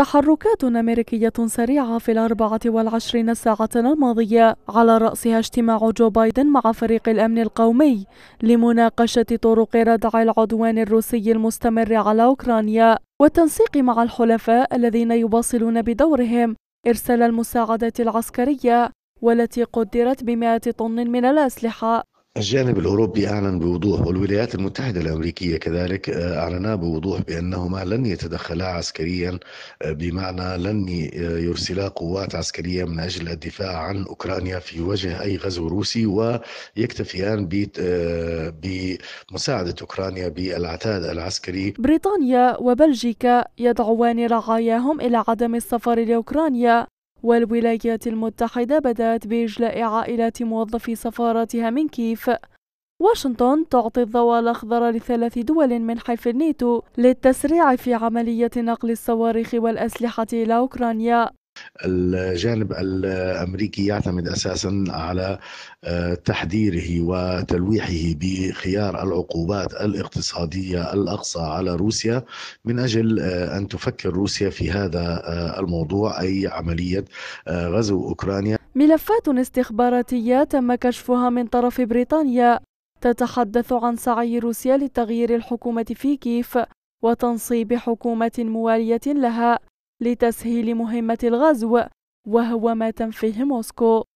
تحركات أمريكية سريعة في الأربعة والعشرين ساعة الماضية على رأسها اجتماع جو بايدن مع فريق الأمن القومي لمناقشة طرق ردع العدوان الروسي المستمر على أوكرانيا والتنسيق مع الحلفاء الذين يواصلون بدورهم إرسال المساعدات العسكرية والتي قدرت بمئة طن من الأسلحة الجانب الأوروبي أعلن بوضوح والولايات المتحدة الأمريكية كذلك آه، أعلنا بوضوح بأنهما لن يتدخلا عسكريا آه، بمعنى لن آه، يرسلا قوات عسكرية من أجل الدفاع عن أوكرانيا في وجه أي غزو روسي ويكتفيان بمساعدة أوكرانيا بالعتاد العسكري بريطانيا وبلجيكا يدعوان رعاياهم إلى عدم السفر لأوكرانيا والولايات المتحدة بدأت بإجلاء عائلات موظفي سفاراتها من كيف واشنطن تعطي الضوء الأخضر لثلاث دول من حلف الناتو للتسريع في عملية نقل الصواريخ والأسلحة إلى أوكرانيا الجانب الامريكي يعتمد اساسا على آه، تحذيره وتلويحه بخيار العقوبات الاقتصاديه الاقصى على روسيا من اجل آه، ان تفكر روسيا في هذا آه، الموضوع اي عمليه غزو اوكرانيا. ملفات استخباراتيه تم كشفها من طرف بريطانيا تتحدث عن سعي روسيا لتغيير الحكومه في كييف وتنصيب حكومه مواليه لها لتسهيل مهمة الغزو وهو ما تنفيه موسكو